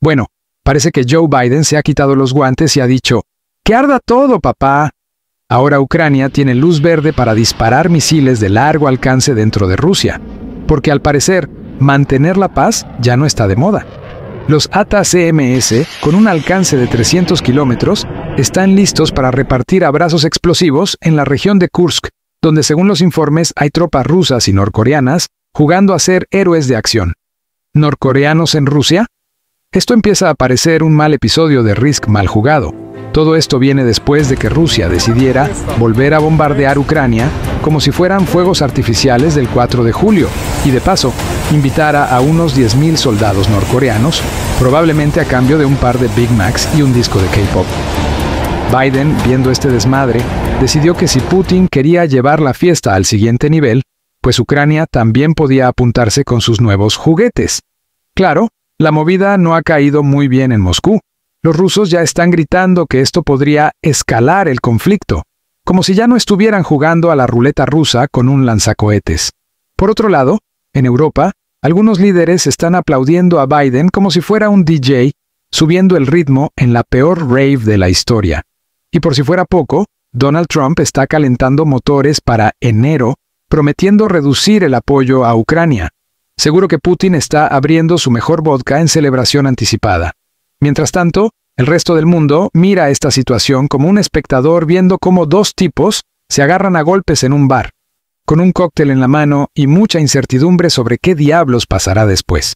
Bueno, parece que Joe Biden se ha quitado los guantes y ha dicho, ¡Que arda todo, papá! Ahora Ucrania tiene luz verde para disparar misiles de largo alcance dentro de Rusia, porque al parecer, mantener la paz ya no está de moda. Los ATACMS, con un alcance de 300 kilómetros, están listos para repartir abrazos explosivos en la región de Kursk, donde según los informes hay tropas rusas y norcoreanas jugando a ser héroes de acción. ¿Norcoreanos en Rusia? Esto empieza a parecer un mal episodio de Risk mal jugado. Todo esto viene después de que Rusia decidiera volver a bombardear Ucrania como si fueran fuegos artificiales del 4 de julio y de paso invitara a unos 10.000 soldados norcoreanos, probablemente a cambio de un par de Big Macs y un disco de K-Pop. Biden, viendo este desmadre, decidió que si Putin quería llevar la fiesta al siguiente nivel, pues Ucrania también podía apuntarse con sus nuevos juguetes. Claro, la movida no ha caído muy bien en Moscú. Los rusos ya están gritando que esto podría escalar el conflicto, como si ya no estuvieran jugando a la ruleta rusa con un lanzacohetes. Por otro lado, en Europa, algunos líderes están aplaudiendo a Biden como si fuera un DJ, subiendo el ritmo en la peor rave de la historia. Y por si fuera poco, Donald Trump está calentando motores para enero, prometiendo reducir el apoyo a Ucrania. Seguro que Putin está abriendo su mejor vodka en celebración anticipada. Mientras tanto, el resto del mundo mira esta situación como un espectador viendo cómo dos tipos se agarran a golpes en un bar, con un cóctel en la mano y mucha incertidumbre sobre qué diablos pasará después.